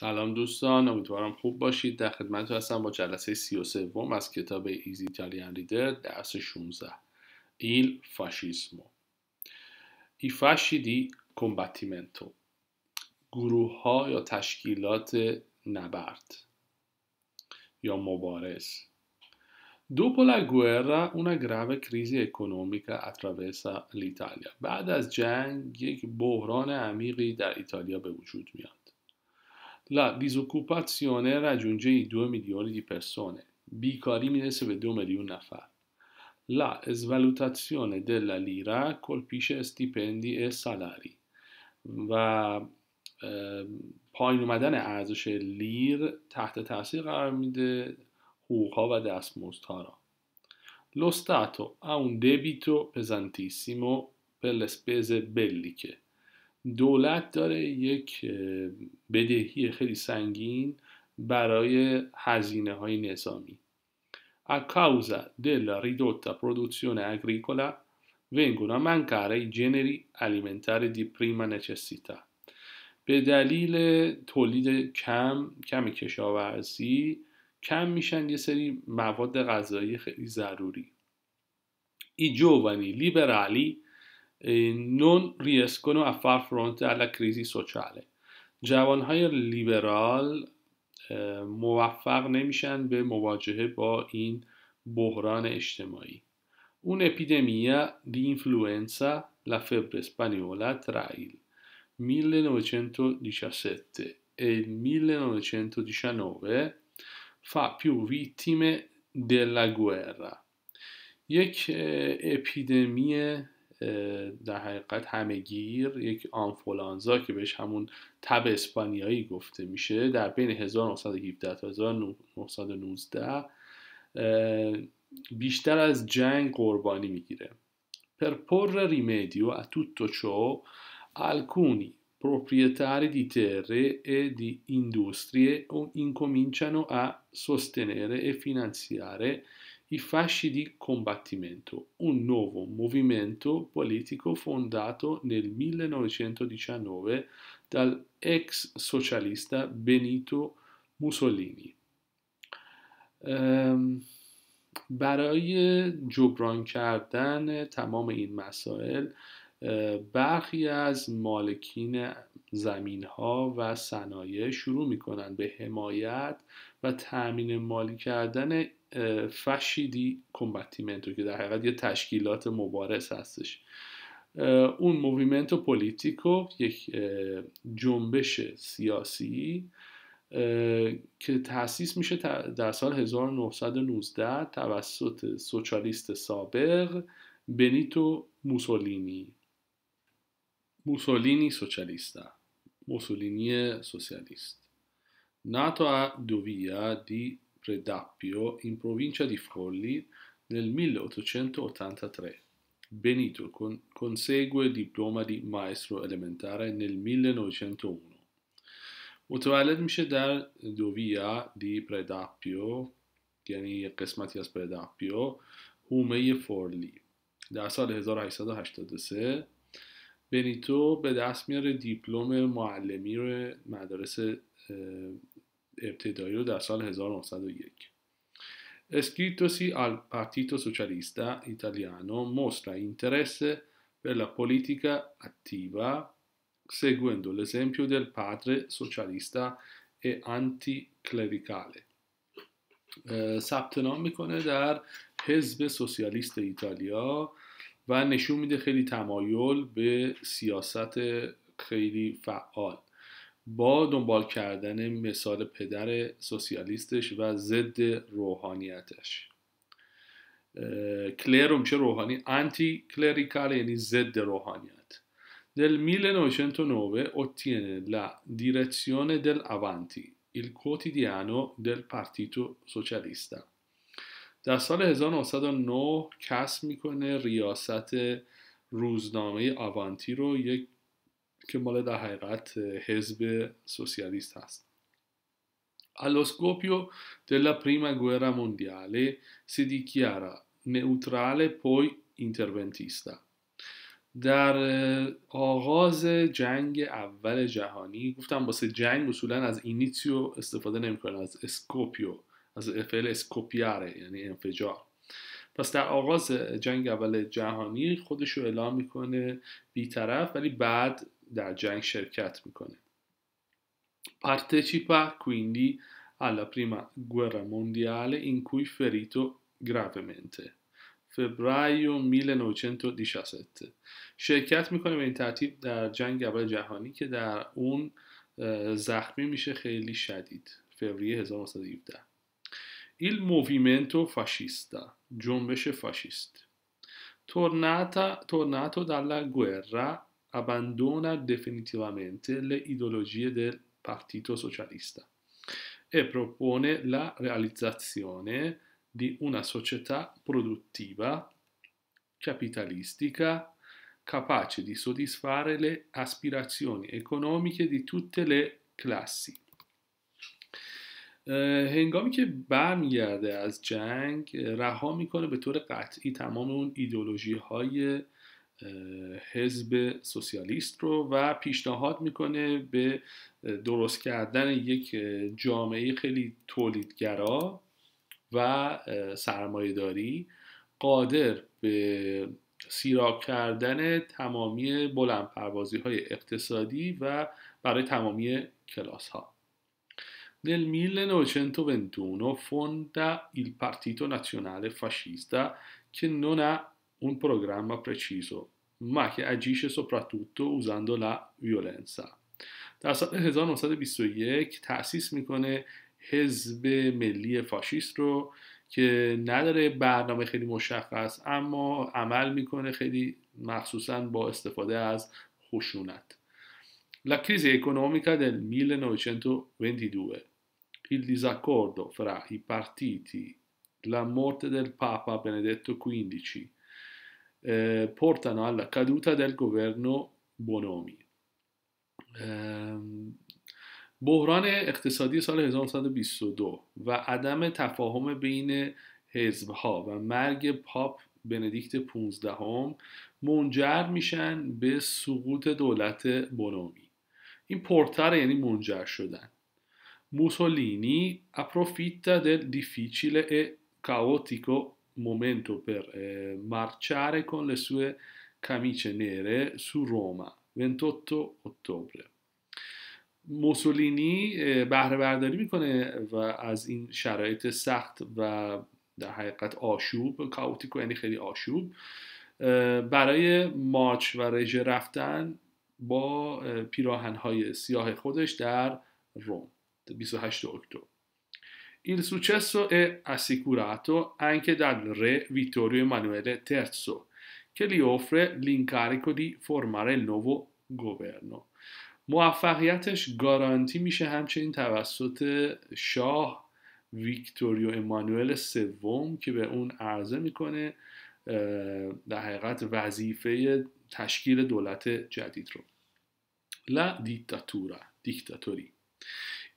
سلام دوستان امیدوارم خوب باشید در خدمت هستم با جلسه 33 وم از کتاب ایزی ایتالیان ریدر درس 16 ایل فاشیسمو ای فاشیدی گروه ها یا تشکیلات نبرد یا مبارز Dopo la guerra, una کریزی crisi economica attraversa بعد از جنگ یک بحران عمیقی در ایتالیا به وجود میاد. la disoccupazione raggiunge i 2 milioni di persone. Bicarimine si vedome di una fa. La svalutazione della lira colpisce stipendi e salari. و پایین اومدن ارزش لیر تحت تاثیر قرار میده حقوقها و دستمزدها را lo Stato ha un debito pesantissimo per le spese belliche دولت داره یک بدهی خیلی سنگین برای هزینه های نظامی a causa della ridotta produzione agricola vengono a mancare i generi alimentari di prima necessità به دلیل تولید کم کم کشاورزی کم میشن یه سری مواد غذایی خیلی ضروری i giovani liberali e non riescono a far fronte alla crisi sociale جوانهای لیبرال موفق نمیشن به مواجهه با این بحران اجتماعی اون اپیدمیا دی اینفلوenza la febbre spagnola tra il 1917 e il 1919 fa più vittime della guerra یک اپیدمی eh, در حقیقت همگیر یک آنفولانزا که بهش همون تب اسپانیایی گفته میشه در بین 1917 تا 1919 بیشتر از جنگ قربانی میگیره پر ریمیدیو a tutto ciò alcuni proprietari di terre e di industrie incominciano a sostenere e finanziare i fasci di combattimento, un nuovo movimento politico fondato nel 1919 dal ex socialista Benito Mussolini. برای جبران کردن تمام این مسائل برخی از مالکین زمین ها و صنایع شروع می کنند به حمایت و تأمین مالی کردن فشیدی دی که در حقیقت یه تشکیلات مبارز هستش اون موویمنتو پولیتیکو یک جنبش سیاسی که تأسیس میشه در سال 1919 توسط سوچالیست سابق بنیتو موسولینی موسولینی سوچالیستا موسولینی سوسیالیست ناتو دوییه دی Predappio in provincia di Folli nel 1883. Benito con- consegue il diploma di maestro elementare nel 1901. Utrajali się dar dovija di Predappio, یعنی قسمتی از پردپیو هومه فورلی در سال 1883 بنیتو به دست میاره دیپلم معلمی مدرسه ابتدایی رو در سال 1901 Scritto al Partito Socialista ایتالیانو mostra اینترس per la politica attiva seguendo l'esempio del padre socialista e anticlericale. ثبت نام میکنه در حزب سوسیالیست ایتالیا و نشون میده خیلی تمایل به سیاست خیلی فعال با دنبال کردن مثال پدر سوسیالیستش و ضد روحانیتش کلر میشه روحانی انتی کلریکال یعنی ضد روحانیت دل 1909 لا دیرکسیون دل اوانتی ایل کوتیدیانو del Partito Socialista. در سال 1909 کسب میکنه ریاست روزنامه آوانتی رو یک که مال در حقیقت حزب سوسیالیست هست allo scopio della prima guerra mondiale si dichiara neutrale poi interventista در آغاز جنگ اول جهانی گفتم واسه جنگ اصولا از اینیتیو استفاده نمیکنه از اسکوپیو از فعل اسکوپیاره یعنی انفجار پس در آغاز جنگ اول جهانی خودش رو اعلام میکنه بیطرف ولی بعد در جنگ شرکت میکنه Partecipa quindi alla prima guerra mondiale in cui ferito gravemente. febbraio 1917 شرکت میکنه به این ترتیب در جنگ اول جهانی که در اون زخمی میشه خیلی شدید فوریه 1917 Il movimento fascista جنبش فاشیست tornata, tornato dalla guerra abbandona definitivamente le ideologie del Partito Socialista e propone la realizzazione di una società produttiva, capitalistica, capace di soddisfare le aspirazioni economiche di tutte le classi. هنگامی که برمیگرده از جنگ رها میکنه به طور قطعی تمام اون ایدولوژی های حزب سوسیالیست رو و پیشنهاد میکنه به درست کردن یک جامعه خیلی تولیدگرا و سرمایهداری قادر به سیراب کردن تمامی بلند پروازی های اقتصادی و برای تمامی کلاس ها Nel 1921 fonda il Partito Nazionale Fascista che non ha un programma preciso, ma che agisce soprattutto usando la violenza. در سال 1921 تأسیس میکنه حزب ملی فاشیست رو که نداره برنامه خیلی مشخص اما عمل میکنه خیلی مخصوصا با استفاده از خشونت La crisi economica del 1922, il disaccordo fra i partiti, la morte del Papa Benedetto XV, پرتنال eh, portano alla caduta del governo بنامی بحران اقتصادی سال 1922 و عدم تفاهم بین حزبها و مرگ پاپ بندیکت 15 هم منجر میشن به سقوط دولت بونومی. این پرتر یعنی منجر شدن موسولینی اپروفیتا دل دیفیچیل e momento per eh, marciare con le sue camicie nere su Roma, اکتبر موسولینی بهره برداری میکنه و از این شرایط سخت و در حقیقت آشوب کاوتیکو یعنی خیلی آشوب برای مارچ و رژه رفتن با پیراهنهای سیاه خودش در روم 28 اکتبر Il successo è assicurato anche dal re Vittorio Emanuele III, che gli offre l'incarico di formare il گوبرنو موفقیتش گارانتی میشه همچنین توسط شاه ویکتوریو امانوئل سوم که به اون عرضه میکنه در حقیقت وظیفه تشکیل دولت جدید رو لا دیکتاتورا دیکتاتوری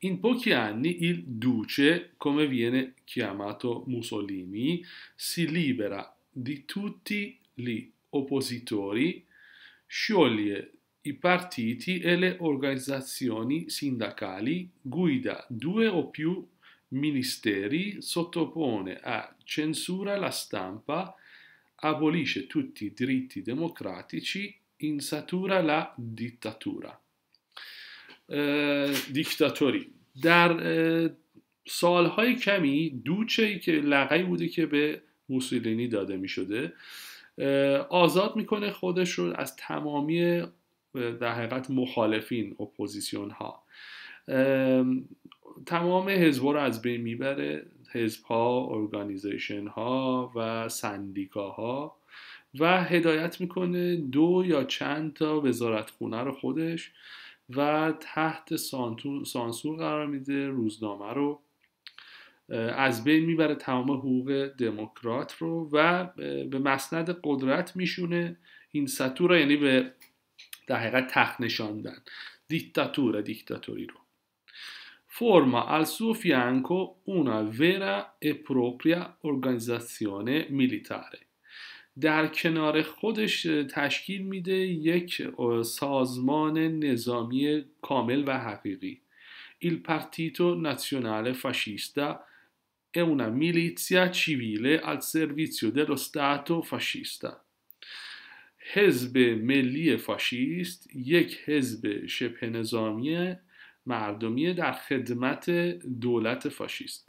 In pochi anni il duce, come viene chiamato Mussolini, si libera di tutti gli oppositori, scioglie i partiti e le organizzazioni sindacali, guida due o più ministeri, sottopone a censura la stampa, abolisce tutti i diritti democratici, insatura la dittatura. دیکتاتوری در سالهای کمی دوچه که لقی بوده که به موسولینی داده می شده آزاد میکنه خودش رو از تمامی در حقیقت مخالفین اپوزیسیون ها تمام حزب رو از بین میبره حزب ها ارگانیزیشن ها و سندیکا ها و هدایت میکنه دو یا چند تا وزارتخونه رو خودش و تحت سانسور قرار میده روزنامه رو از بین میبره تمام حقوق دموکرات رو و به مسند قدرت میشونه این سطور یعنی به در حقیقت تخت نشاندن دیکتاتور دیکتاتوری رو فرما al suo fianco una vera e propria در کنار خودش تشکیل میده یک سازمان نظامی کامل و حقیقی il partito nazionale fascista è una milizia civile al servizio dello Stato fascista. حزب ملی فاشیست یک حزب شبه نظامی مردمی در خدمت دولت فاشیست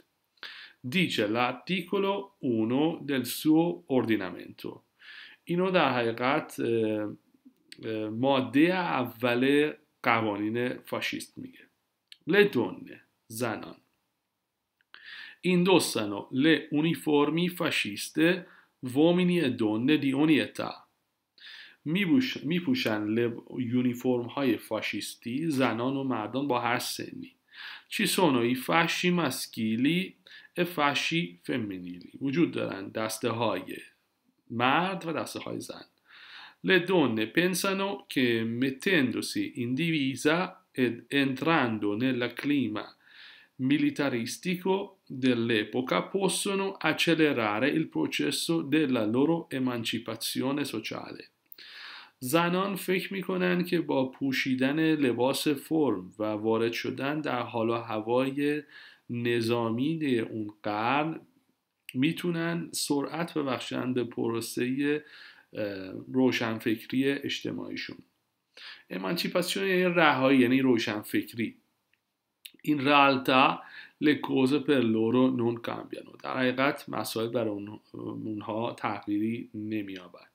dice l'articolo 1 دل سو ordinamento. اینو در حقیقت ماده اول قوانین فاشیست میگه لدونه زنان indossano le uniformi fasciste uomini e donne di ogni میپوشن می le های فاشیستی زنان و مردان با هر سنی Ci sono i fasci maschili e fasci femminili. وجود دارند دسته های مرد و دسته های زن. Le donne pensano che mettendosi in divisa ed entrando nel clima militaristico dell'epoca possono accelerare il processo della loro emancipazione sociale. زنان فکر میکنن که با پوشیدن لباس فرم و وارد شدن در حال و هوای نظامی اون قرن میتونن سرعت ببخشند به پروسه روشنفکری اجتماعیشون امانسیپاسیون یعنی رهایی یعنی روشنفکری این رالتا لکوزه پر لورو نون non در حقیقت مسائل برای اونها تغییری نمیابد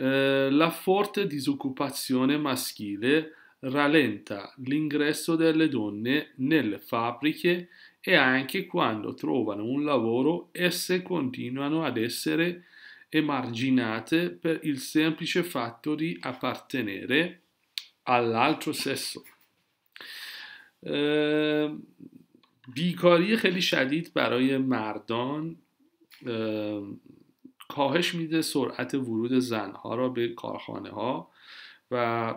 Eh, la forte disoccupazione maschile rallenta l'ingresso delle donne nelle fabbriche e anche quando trovano un lavoro esse continuano ad essere emarginate per il semplice fatto di appartenere all'altro sesso. بیکاری خیلی شدید برای مردان کاهش میده سرعت ورود زنها را به کارخانه ها و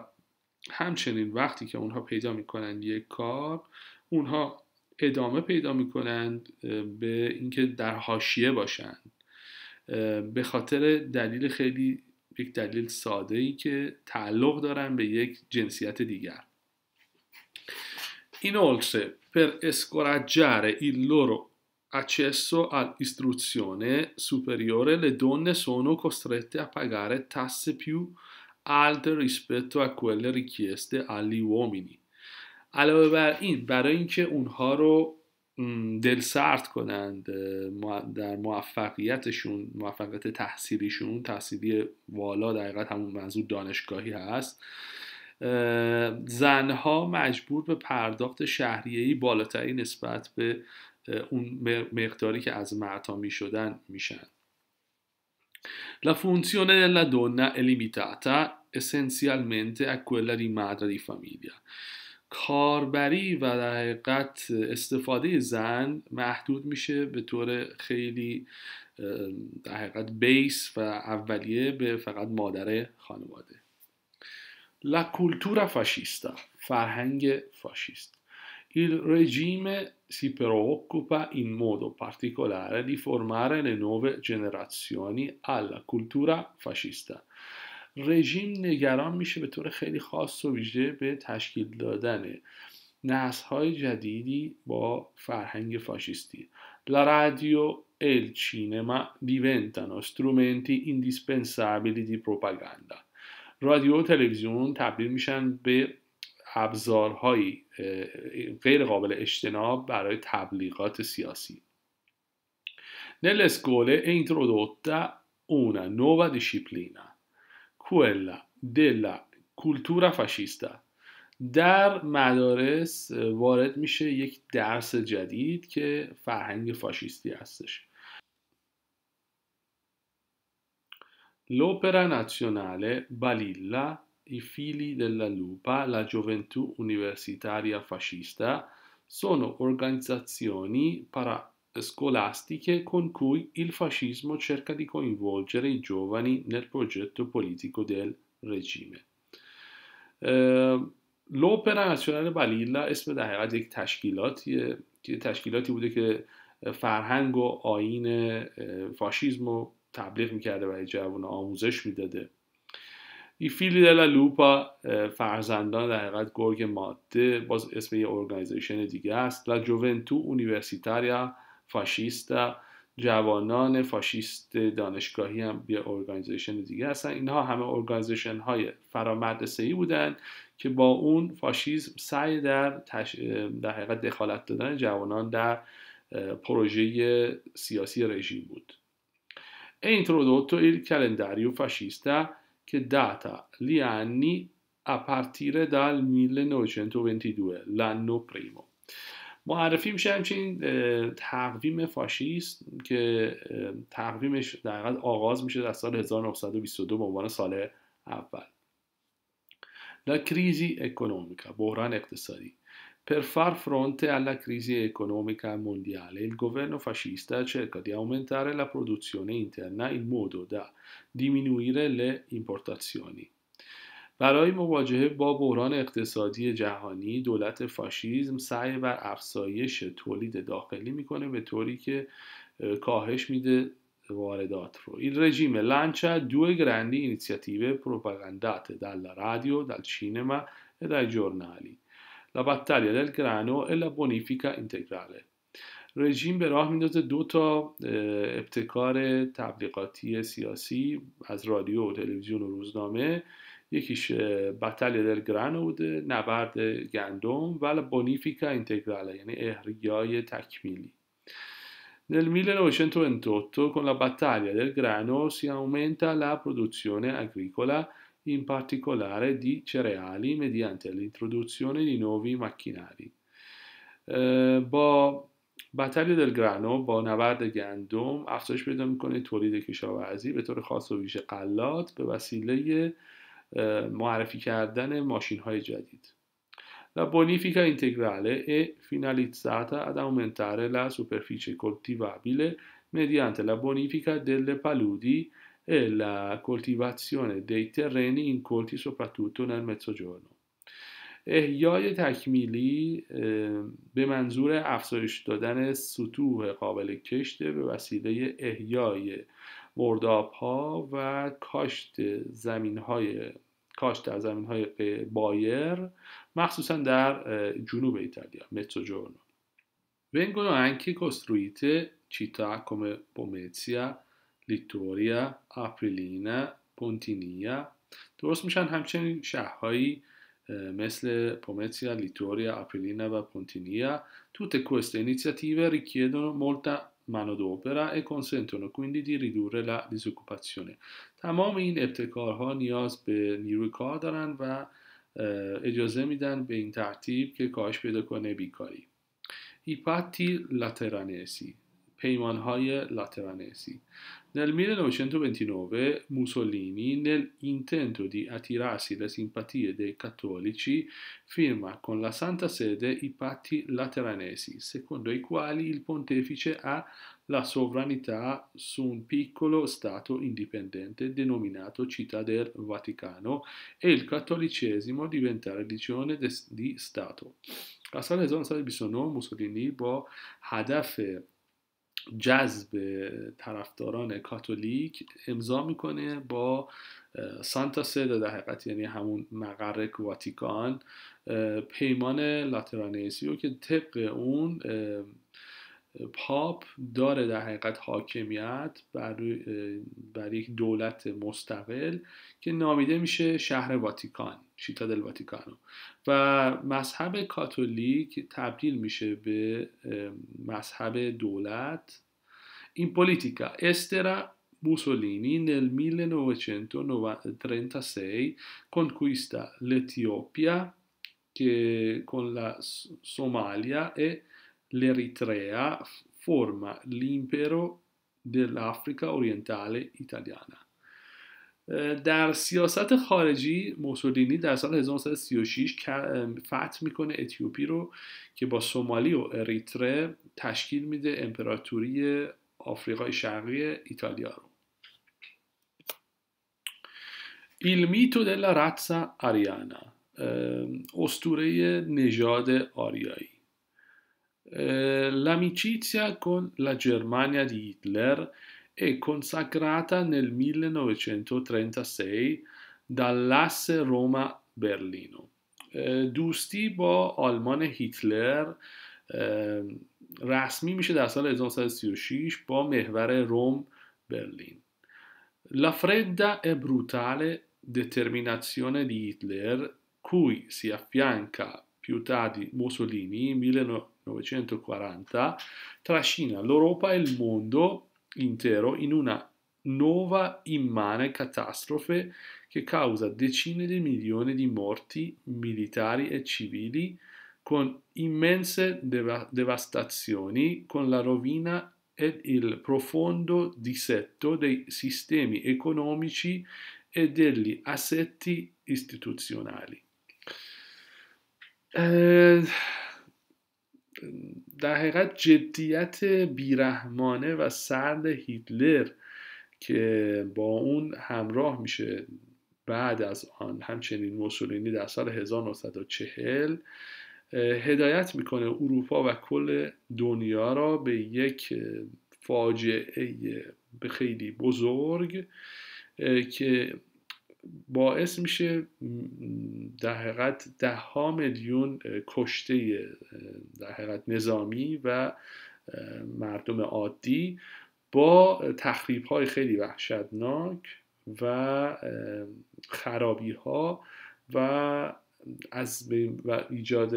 همچنین وقتی که اونها پیدا میکنند یک کار اونها ادامه پیدا میکنند به اینکه در حاشیه باشند به خاطر دلیل خیلی یک دلیل ساده ای که تعلق دارن به یک جنسیت دیگر این اولسه پر scoraggiare il لورو accesso all'istruzione superiore, le donne sono costrette a pagare tasse più alte rispetto a quelle richieste agli uomini. علاوه بر برای اینکه اونها رو دلسرد کنند در موفقیتشون موفقیت تحصیلیشون تحصیلی والا دقیقا همون منظور دانشگاهی هست زنها مجبور به پرداخت شهریهی بالاتری نسبت به اون مقداری که از معطا می شدن میشن La funzione della donna è limitata essenzialmente a quella di madre di کاربری و در حقیقت استفاده زن محدود میشه به طور خیلی در حقیقت بیس و اولیه به فقط مادر خانواده لا کولتورا فاشیستا فرهنگ فاشیست Il regime si preoccupa in modo particolare di formare le nuove generazioni alla cultura fascista. رژیم نگران میشه به طور خیلی خاص و ویژه به تشکیل دادن نسل جدیدی با فرهنگ فاشیستی La radio e il cinema diventano strumenti indispensabili di propaganda. رادیو و تلویزیون تبدیل میشن به ابزارهایی غیر قابل اجتناب برای تبلیغات سیاسی Nelle scuole è introdotta una nuova disciplina, quella della cultura fascista. در مدارس وارد میشه یک درس جدید که فرهنگ فاشیستی هستش. L'opera nazionale Balilla I figli della lupa, la gioventù universitaria fascista, sono organizzazioni parascolastiche con cui il fascismo cerca di coinvolgere i giovani nel progetto politico del regime. Uh, L'Opera Nazionale Balilla è stata حقیقت یک تشکیلاتیه که تشکیلاتی بوده که فرهنگ و آین فاشیسم رو تبلیغ میکرده برای جوان آموزش میداده این فیلی دل لوپا فرزندان در حقیقت گرگ ماده باز اسم یه ارگانیزیشن دیگه است لا جوونتو اونیورسیتاریا فاشیستا جوانان فاشیست دانشگاهی هم یه ارگانیزیشن دیگه هستن اینها همه ارگانیزیشن های فرامدرسه ای بودن که با اون فاشیسم سعی در, در حقیقت دخالت دادن جوانان در پروژه سیاسی رژیم بود اینترودوتو کلندری کلندریو فاشیستا che data gli anni a partire dal 1922 l'anno primo معرفی میشه همچنین تقویم فاشیست که تقویمش در آغاز میشه در سال 1922 به عنوان سال اول لا کریزی اکونومیکا بحران اقتصادی Per far fronte alla crisi economica mondiale, il governo fascista cerca di aumentare la produzione interna in modo da diminuire le importazioni. برای مواجهه با بحران اقتصادی جهانی دولت فاشیزم سعی بر افزایش تولید داخلی میکنه به طوری که کاهش میده واردات رو il regime lancia due grandi iniziative propagandate dalla radio, dal cinema e dai giornali La battaglia del grano e la bonifica رژیم به راه میندازه دو تا ابتکار تبلیغاتی سیاسی از رادیو و تلویزیون و روزنامه یکیش بتل دل گرانو بوده نبرد گندم و بونیفیکا اینتگراله یعنی احریای تکمیلی در 1928 con la battaglia del grano si aumenta la produzione agricola in particolare di cereali, mediante l'introduzione di nuovi macchinari. Eh, با بطری دل گرانو با نبرد گندم افزایش پیدا میکنه تولید کشاورزی به طور خاص و ویژه قلات به وسیله معرفی کردن ماشین های جدید La bonifica integrale è finalizzata ad aumentare la superficie coltivabile mediante la bonifica delle paludi E la coltivazione dei terreni incolti soprattutto nel mezzogiorno. احیای تکمیلی به منظور افزایش دادن سطوح قابل کشته به وسیله احیای مرداب ها و کاشت زمین های کاشت در زمین های بایر مخصوصا در جنوب ایتالیا متوجورنو Vengono anche costruite città come Pomezia, لیتوریا، آپریلینا، پونتینیا درست میشن همچنین شهرهایی مثل پومتیا، لیتوریا، آپریلینا و پونتینیا tutte ریکیدون مولتا منو دو اپرا ای کنسنتونو کویندی دی ریدوره لا دیزوکوپاسیونه تمام این ابتکارها نیاز به نیروی کار دارن و اجازه میدن به این ترتیب که کاهش پیدا کنه بیکاری ای پاتی لاترانیسی پیمانهای لاترانسی nel 1929 Mussolini, nell'intento di attirarsi le simpatie dei cattolici, firma con la Santa Sede i patti lateranesi, secondo i quali il pontefice ha la sovranità su un piccolo Stato indipendente denominato Città del Vaticano e il cattolicesimo diventa religione di Stato. La sua اصلا 1929 مسولینی با هدف جذب طرفداران کاتولیک امضا میکنه با سانتا سه در حقیقت یعنی همون مقر واتیکان پیمان لاترانیسی که طبق اون پاپ داره در حقیقت حاکمیت بر, بر یک دولت مستقل که نامیده میشه شهر واتیکان شیتادل واتیکانو و مذهب کاتولیک تبدیل میشه به مذهب دولت این پولیتیکا استرا موسولینی نل 1936 conquista l'Etiopia که con سومالیا l'Eritrea forma l'impero dell'Africa orientale ایتالیانا در سیاست خارجی موسولینی در سال 1936 فتح میکنه اتیوپی رو که با سومالی و اریتره تشکیل میده امپراتوری آفریقای شرقی ایتالیا رو ایلمیتو mito della آریانا استوره نژاد آریایی Eh, l'amicizia con la Germania di Hitler è consacrata nel 1936 dall'asse Roma-Berlino. Eh, دوستی آلمان هیتلر رسمی میشه در سال 1936 با محور روم برلین La fredda e brutale determinazione di Hitler, cui si affianca più tardi Mussolini, 1940 trascina l'Europa e il mondo intero in una nuova immane catastrofe che causa decine di milioni di morti militari e civili con immense deva- devastazioni, con la rovina e il profondo dissetto dei sistemi economici e degli assetti istituzionali. Eh, در حقیقت جدیت بیرحمانه و سرد هیتلر که با اون همراه میشه بعد از آن همچنین موسولینی در سال 1940 هدایت میکنه اروپا و کل دنیا را به یک فاجعه خیلی بزرگ که باعث میشه در حقیقت ده ها میلیون کشته در حقیقت نظامی و مردم عادی با تخریب های خیلی وحشتناک و خرابی ها و از و ایجاد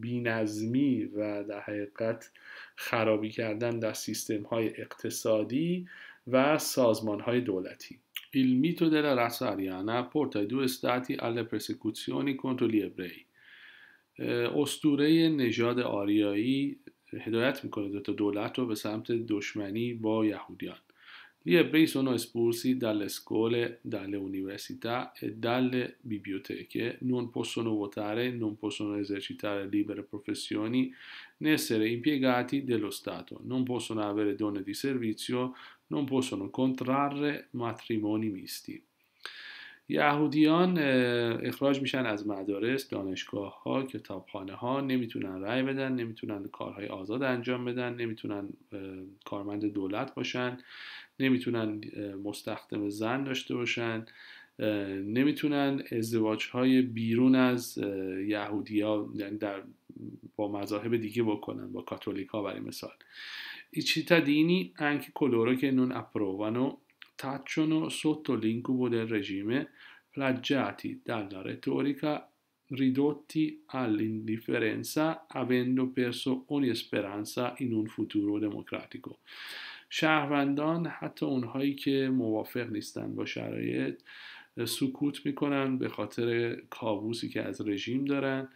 بینظمی و در حقیقت خرابی کردن در سیستم های اقتصادی و سازمان های دولتی Il mito della razza ariana porta i due stati alle persecuzioni contro gli ebrei. اسطوره نژاد آریایی هدایت میکنه دو تا دولت رو به سمت دشمنی با یهودیان Gli ebrei sono espulsi dalle scuole, dalle università e dalle biblioteche, non possono votare, non possono esercitare libere professioni né essere impiegati dello Stato, non possono avere donne di servizio, non possono contrarre matrimoni یهودیان اخراج میشن از مدارس، دانشگاه ها، کتابخانه ها، نمیتونن رأی بدن، نمیتونن کارهای آزاد انجام بدن، نمیتونن کارمند دولت باشن، نمیتونن مستخدم زن داشته باشن، نمیتونن ازدواج های بیرون از یهودی ها در با مذاهب دیگه بکنن با کاتولیک ها برای مثال I cittadini, anche coloro che non approvano, tacciono sotto l'incubo del regime, plagiati dalla retorica, ridotti all'indifferenza, avendo perso ogni speranza in un futuro democratico. شهروندان حتی اونهایی که موافق نیستن با شرایط سکوت میکنن به خاطر کابوسی که از رژیم دارن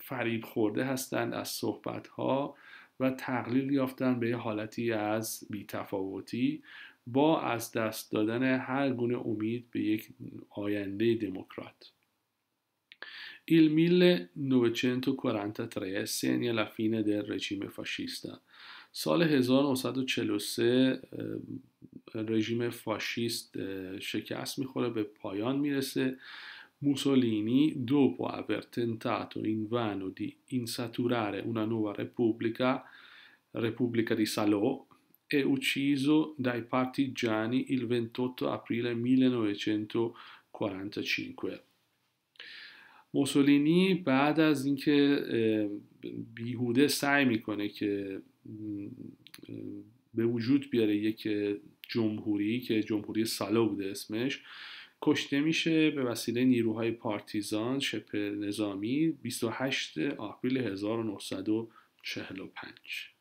فریب خورده هستند از صحبت ها و تقلیل یافتن به یه حالتی از بیتفاوتی با از دست دادن هر گونه امید به یک آینده دموکرات Il 1943 segna la fine del regime fascista. سال 1943 رژیم فاشیست شکست میخوره به پایان میرسه Mussolini, dopo aver tentato invano di insaturare una nuova repubblica, Repubblica di Salò, è ucciso dai partigiani il 28 aprile 1945. Mussolini بعد از اینکه بیهوده سعی میکنه که به وجود بیاره یک جمهوری که جمهوری سالو بوده اسمش کشته میشه به وسیله نیروهای پارتیزان شبه نظامی 28 آپریل 1945